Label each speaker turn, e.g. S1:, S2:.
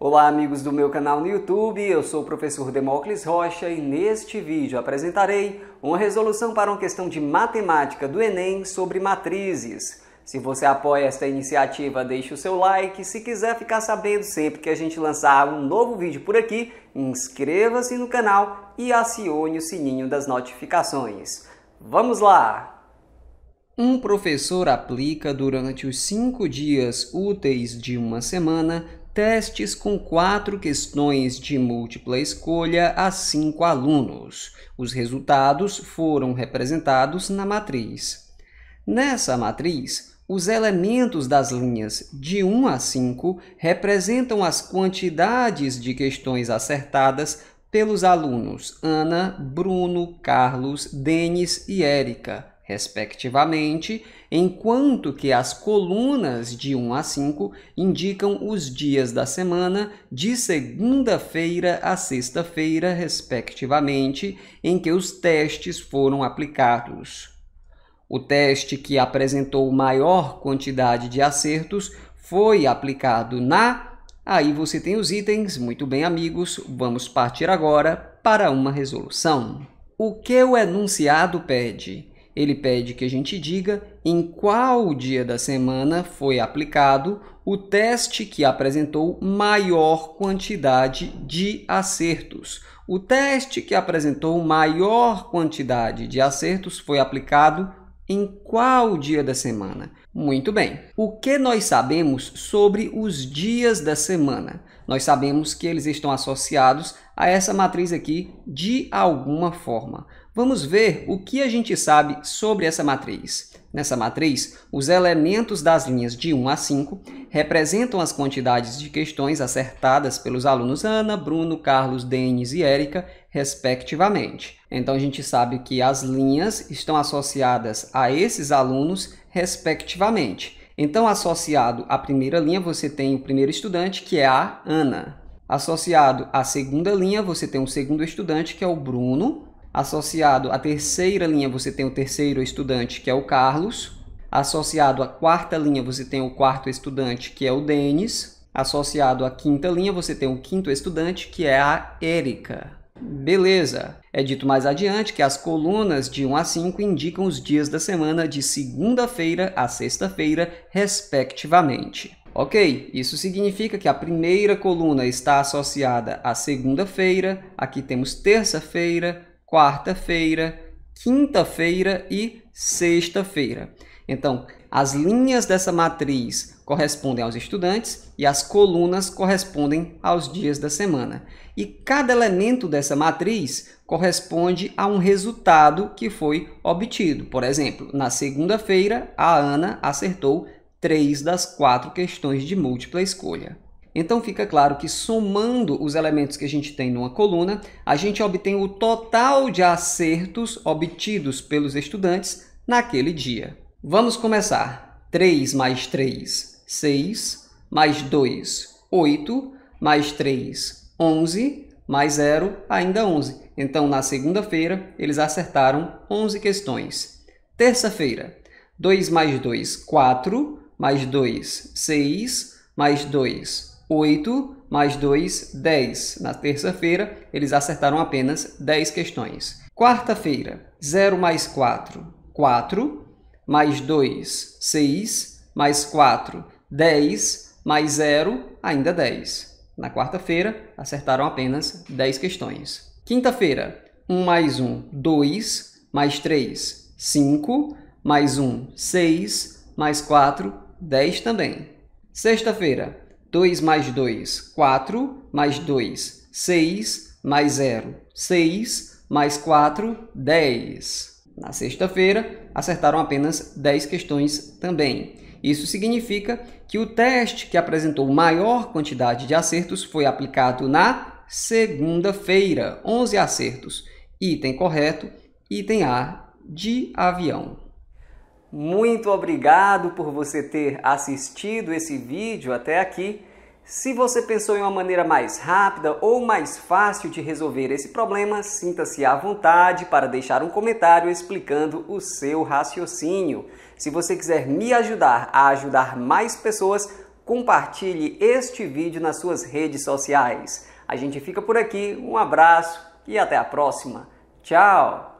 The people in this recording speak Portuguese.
S1: Olá, amigos do meu canal no YouTube, eu sou o professor Demócles Rocha e neste vídeo apresentarei uma resolução para uma questão de matemática do Enem sobre matrizes. Se você apoia esta iniciativa, deixe o seu like. Se quiser ficar sabendo sempre que a gente lançar um novo vídeo por aqui, inscreva-se no canal e acione o sininho das notificações. Vamos lá! Um professor aplica durante os cinco dias úteis de uma semana testes com quatro questões de múltipla escolha a cinco alunos. Os resultados foram representados na matriz. Nessa matriz, os elementos das linhas de 1 a 5 representam as quantidades de questões acertadas pelos alunos Ana, Bruno, Carlos, Denis e Érica, respectivamente, enquanto que as colunas de 1 a 5 indicam os dias da semana de segunda-feira a sexta-feira, respectivamente, em que os testes foram aplicados. O teste que apresentou maior quantidade de acertos foi aplicado na. Aí você tem os itens, muito bem, amigos, vamos partir agora para uma resolução. O que o enunciado pede? Ele pede que a gente diga em qual dia da semana foi aplicado o teste que apresentou maior quantidade de acertos. O teste que apresentou maior quantidade de acertos foi aplicado em qual dia da semana? Muito bem. O que nós sabemos sobre os dias da semana? Nós sabemos que eles estão associados a essa matriz aqui de alguma forma. Vamos ver o que a gente sabe sobre essa matriz. Nessa matriz, os elementos das linhas de 1 a 5 representam as quantidades de questões acertadas pelos alunos Ana, Bruno, Carlos, Denis e Érica, respectivamente. Então a gente sabe que as linhas estão associadas a esses alunos, respectivamente. Então, associado à primeira linha, você tem o primeiro estudante, que é a Ana. Associado à segunda linha, você tem o segundo estudante, que é o Bruno. Associado à terceira linha, você tem o terceiro estudante, que é o Carlos. Associado à quarta linha, você tem o quarto estudante, que é o Denis. Associado à quinta linha, você tem o quinto estudante, que é a Érica. Beleza! É dito mais adiante que as colunas de 1 a 5 indicam os dias da semana de segunda-feira a sexta-feira, respectivamente. Ok, isso significa que a primeira coluna está associada à segunda-feira, aqui temos terça-feira, quarta-feira, quinta-feira e sexta-feira. Então, as linhas dessa matriz correspondem aos estudantes e as colunas correspondem aos dias da semana. E cada elemento dessa matriz corresponde a um resultado que foi obtido. Por exemplo, na segunda-feira, a Ana acertou três das quatro questões de múltipla escolha. Então fica claro que somando os elementos que a gente tem numa coluna, a gente obtém o total de acertos obtidos pelos estudantes naquele dia. Vamos começar. 3 mais 3, 6, mais 2, 8, mais 3, 11, mais 0, ainda 11. Então, na segunda-feira, eles acertaram 11 questões. Terça-feira, 2 mais 2, 4, mais 2, 6, mais 2, 8 mais 2, 10. Na terça-feira, eles acertaram apenas 10 questões. Quarta-feira, 0 mais 4, 4, mais 2, 6, mais 4, 10, mais 0, ainda 10. Na quarta-feira, acertaram apenas 10 questões. Quinta-feira, 1 mais 1, 2, mais 3, 5, mais 1, 6, mais 4, 10 também. Sexta-feira, 2 mais 2, 4, mais 2, 6, mais 0, 6, mais 4, 10. Na sexta-feira, acertaram apenas 10 questões também. Isso significa que o teste que apresentou maior quantidade de acertos foi aplicado na segunda-feira, 11 acertos. Item correto, item A de avião. Muito obrigado por você ter assistido esse vídeo até aqui. Se você pensou em uma maneira mais rápida ou mais fácil de resolver esse problema, sinta-se à vontade para deixar um comentário explicando o seu raciocínio. Se você quiser me ajudar a ajudar mais pessoas, compartilhe este vídeo nas suas redes sociais. A gente fica por aqui, um abraço e até a próxima. Tchau!